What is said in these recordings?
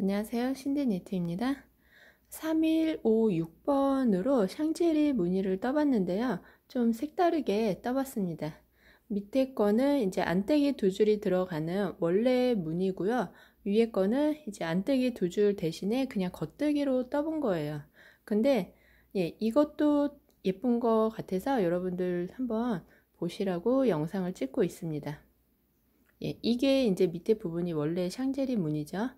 안녕하세요. 신디니트입니다. 3156번으로 샹젤리 무늬를 떠봤는데요. 좀 색다르게 떠봤습니다. 밑에 거는 이제 안떼기 두 줄이 들어가는 원래 무늬고요. 위에 거는 이제 안떼기 두 줄 대신에 그냥 겉뜨기로 떠본 거예요. 근데 예, 이것도 예쁜 것 같아서 여러분들 한번 보시라고 영상을 찍고 있습니다. 예, 이게 이제 밑에 부분이 원래 샹젤리 무늬죠.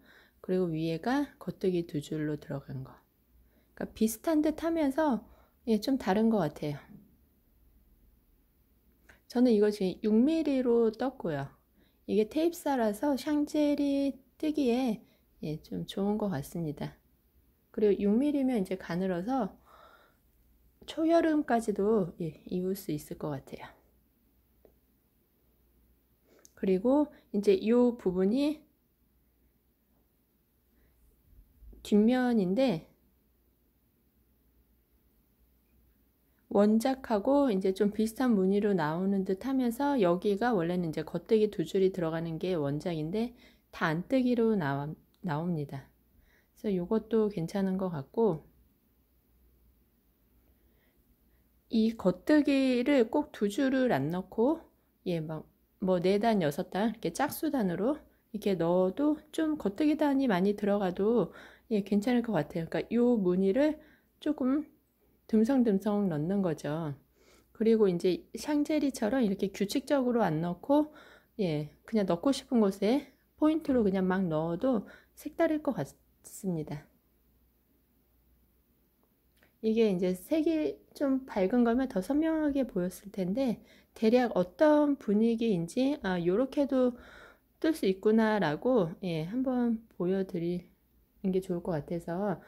그리고 위에가 겉뜨기 두 줄로 들어간 거. 그러니까 비슷한 듯 하면서 예, 좀 다른 것 같아요. 저는 이거 지금 6mm로 떴고요. 이게 테이프사라서 샹젤이 뜨기에 예, 좀 좋은 것 같습니다. 그리고 6mm면 이제 가늘어서 초여름까지도 예, 입을 수 있을 것 같아요. 그리고 이제 이 부분이 뒷면인데 원작하고 이제 좀 비슷한 무늬로 나오는 듯 하면서 여기가 원래는 이제 겉뜨기 두 줄이 들어가는 게 원작인데 다 안뜨기로 나와, 나옵니다. 그래서 이것도 괜찮은 것 같고 이 겉뜨기를 꼭 두 줄을 안 넣고 예막뭐4단6단 뭐 이렇게 짝수단으로 이게 렇 넣어도 좀 겉뜨기 단이 많이 들어가도 예, 괜찮을 것 같아요. 그러니까 요 무늬를 조금 듬성듬성 넣는 거죠. 그리고 이제 샹제리처럼 이렇게 규칙적으로 안 넣고 예, 그냥 넣고 싶은 곳에 포인트로 그냥 막 넣어도 색다를 것 같습니다. 이게 이제 색이 좀 밝은 거면 더 선명하게 보였을 텐데 대략 어떤 분위기인지 아 요렇게도 뜰수 있구나라고 예, 한번 보여드리는 게 좋을 것 같아서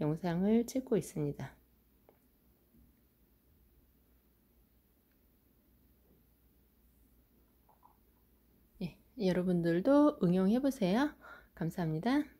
영상을 찍고 있습니다. 예, 여러분들도 응용해 보세요. 감사합니다.